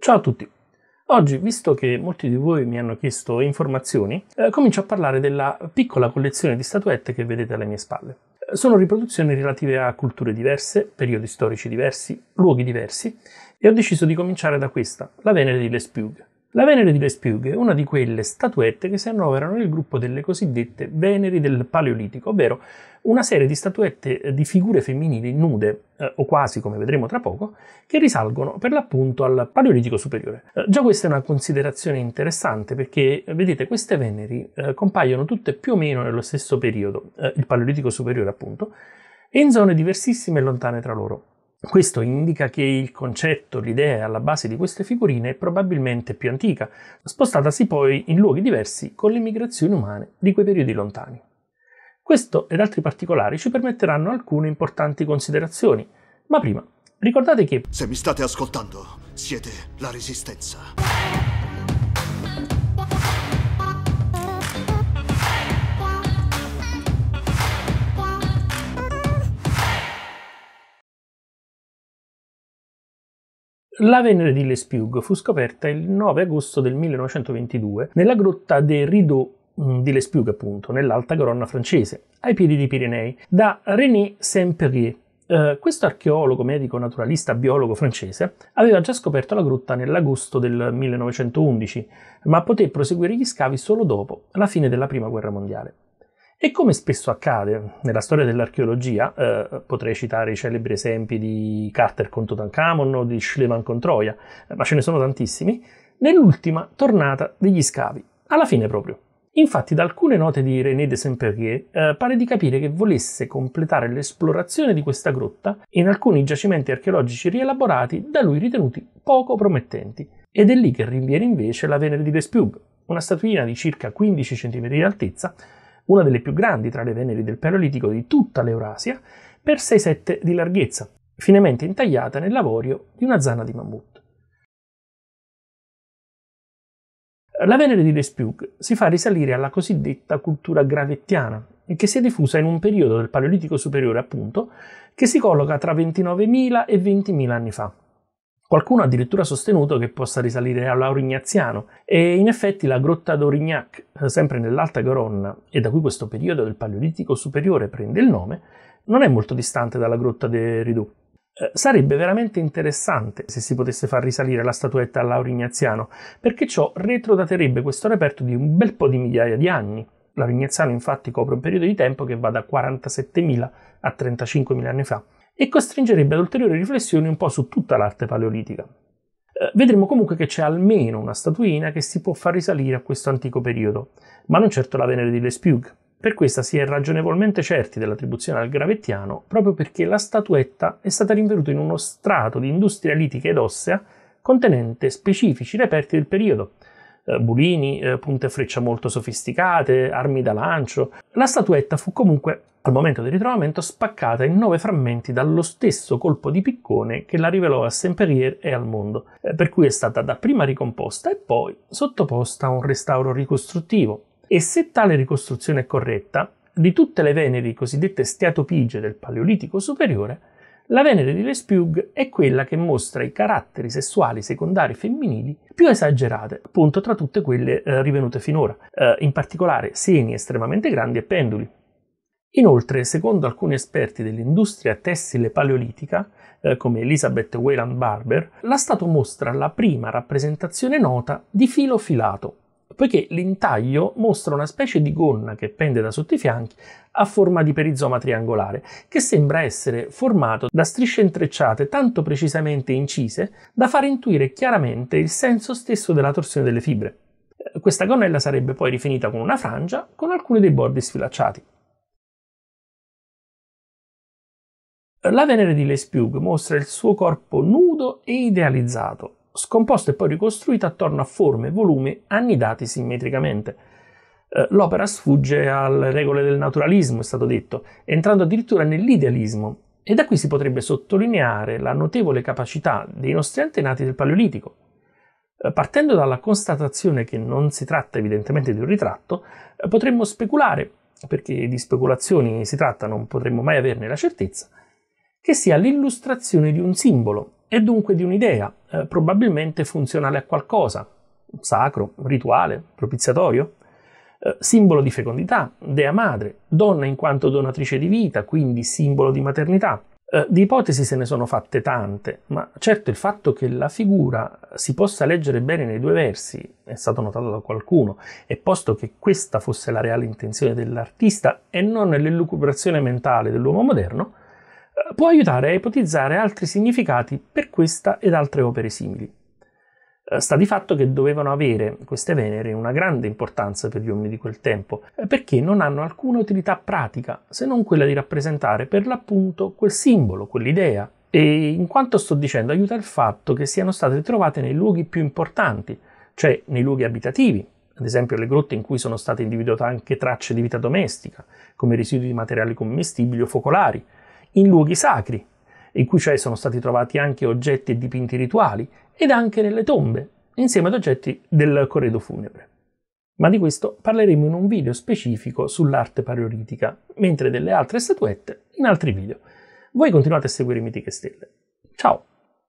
Ciao a tutti! Oggi, visto che molti di voi mi hanno chiesto informazioni, eh, comincio a parlare della piccola collezione di statuette che vedete alle mie spalle. Sono riproduzioni relative a culture diverse, periodi storici diversi, luoghi diversi, e ho deciso di cominciare da questa, la Venere di Lespiug, la Venere di Lespiug è una di quelle statuette che si annoverano nel gruppo delle cosiddette Veneri del Paleolitico, ovvero una serie di statuette eh, di figure femminili nude, eh, o quasi come vedremo tra poco, che risalgono per l'appunto al Paleolitico superiore. Eh, già questa è una considerazione interessante perché, eh, vedete, queste Veneri eh, compaiono tutte più o meno nello stesso periodo, eh, il Paleolitico superiore appunto, e in zone diversissime e lontane tra loro. Questo indica che il concetto, l'idea alla base di queste figurine è probabilmente più antica, spostatasi poi in luoghi diversi con le migrazioni umane di quei periodi lontani. Questo ed altri particolari ci permetteranno alcune importanti considerazioni, ma prima ricordate che... Se mi state ascoltando, siete la resistenza. La Venere di Lespiug fu scoperta il 9 agosto del 1922 nella grotta dei Rideau mm, di Lespiug, appunto, nell'Alta Coronna francese, ai piedi dei Pirenei, da René Saint-Perier. Eh, questo archeologo, medico, naturalista, biologo francese aveva già scoperto la grotta nell'agosto del 1911, ma poté proseguire gli scavi solo dopo la fine della Prima Guerra Mondiale. E come spesso accade nella storia dell'archeologia, eh, potrei citare i celebri esempi di Carter con Tutankhamon o di Schliemann con Troia, eh, ma ce ne sono tantissimi, nell'ultima tornata degli scavi, alla fine proprio. Infatti, da alcune note di René de Saint-Perrier eh, pare di capire che volesse completare l'esplorazione di questa grotta in alcuni giacimenti archeologici rielaborati da lui ritenuti poco promettenti. Ed è lì che rinviene invece la Venere di Vespiug, una statuina di circa 15 cm di altezza una delle più grandi tra le Veneri del Paleolitico di tutta l'Eurasia, per 6-7 di larghezza, finemente intagliata nel lavorio di una zana di mammut. La Venere di Lespiug si fa risalire alla cosiddetta cultura gravettiana, che si è diffusa in un periodo del Paleolitico superiore, appunto, che si colloca tra 29.000 e 20.000 anni fa, Qualcuno ha addirittura sostenuto che possa risalire all'Aurignaziano e in effetti la grotta d'Aurignac, sempre nell'Alta Garonna e da cui questo periodo del Paleolitico superiore prende il nome, non è molto distante dalla grotta de Ridoux. Eh, sarebbe veramente interessante se si potesse far risalire la statuetta all'Aurignaziano, perché ciò retrodaterebbe questo reperto di un bel po' di migliaia di anni. L'Aurignaziano infatti copre un periodo di tempo che va da 47.000 a 35.000 anni fa, e costringerebbe ad ulteriori riflessioni un po' su tutta l'arte paleolitica. Eh, vedremo comunque che c'è almeno una statuina che si può far risalire a questo antico periodo, ma non certo la Venere di Lespiug. Per questa si è ragionevolmente certi dell'attribuzione al Gravettiano proprio perché la statuetta è stata rinvenuta in uno strato di industria litica ed ossea contenente specifici reperti del periodo, eh, bulini, eh, punte e freccia molto sofisticate, armi da lancio. La statuetta fu comunque, al momento del ritrovamento, spaccata in nove frammenti dallo stesso colpo di piccone che la rivelò a Saint-Périer e al mondo, eh, per cui è stata dapprima ricomposta e poi sottoposta a un restauro ricostruttivo. E se tale ricostruzione è corretta, di tutte le veneri cosiddette steatopige del Paleolitico superiore, la Venere di Lespiug è quella che mostra i caratteri sessuali secondari femminili più esagerate, appunto tra tutte quelle eh, rivenute finora, eh, in particolare seni estremamente grandi e penduli. Inoltre, secondo alcuni esperti dell'industria tessile paleolitica, eh, come Elizabeth Wayland Barber, la statua mostra la prima rappresentazione nota di filo filato, poiché l'intaglio mostra una specie di gonna che pende da sotto i fianchi a forma di perizoma triangolare, che sembra essere formato da strisce intrecciate tanto precisamente incise da far intuire chiaramente il senso stesso della torsione delle fibre. Eh, questa gonnella sarebbe poi rifinita con una frangia con alcuni dei bordi sfilacciati. La Venere di Lespiug mostra il suo corpo nudo e idealizzato, scomposta e poi ricostruita attorno a forme e volume annidati simmetricamente. Eh, l'opera sfugge alle regole del naturalismo, è stato detto, entrando addirittura nell'idealismo, e da qui si potrebbe sottolineare la notevole capacità dei nostri antenati del Paleolitico. Eh, partendo dalla constatazione che non si tratta evidentemente di un ritratto, eh, potremmo speculare, perché di speculazioni si tratta, non potremmo mai averne la certezza, che sia l'illustrazione di un simbolo, e dunque di un'idea, eh, probabilmente funzionale a qualcosa, sacro, rituale, propiziatorio, eh, simbolo di fecondità, dea madre, donna in quanto donatrice di vita, quindi simbolo di maternità. Eh, di ipotesi se ne sono fatte tante, ma certo il fatto che la figura si possa leggere bene nei due versi, è stato notato da qualcuno, e posto che questa fosse la reale intenzione dell'artista e non l'elucubrazione mentale dell'uomo moderno, può aiutare a ipotizzare altri significati per questa ed altre opere simili. Eh, sta di fatto che dovevano avere queste Venere una grande importanza per gli uomini di quel tempo, eh, perché non hanno alcuna utilità pratica se non quella di rappresentare per l'appunto quel simbolo, quell'idea. E in quanto sto dicendo aiuta il fatto che siano state trovate nei luoghi più importanti, cioè nei luoghi abitativi, ad esempio le grotte in cui sono state individuate anche tracce di vita domestica, come residui di materiali commestibili o focolari, in luoghi sacri, in cui cioè sono stati trovati anche oggetti e dipinti rituali, ed anche nelle tombe, insieme ad oggetti del corredo funebre. Ma di questo parleremo in un video specifico sull'arte paleolitica, mentre delle altre statuette in altri video. Voi continuate a seguire Mitiche Stelle. Ciao!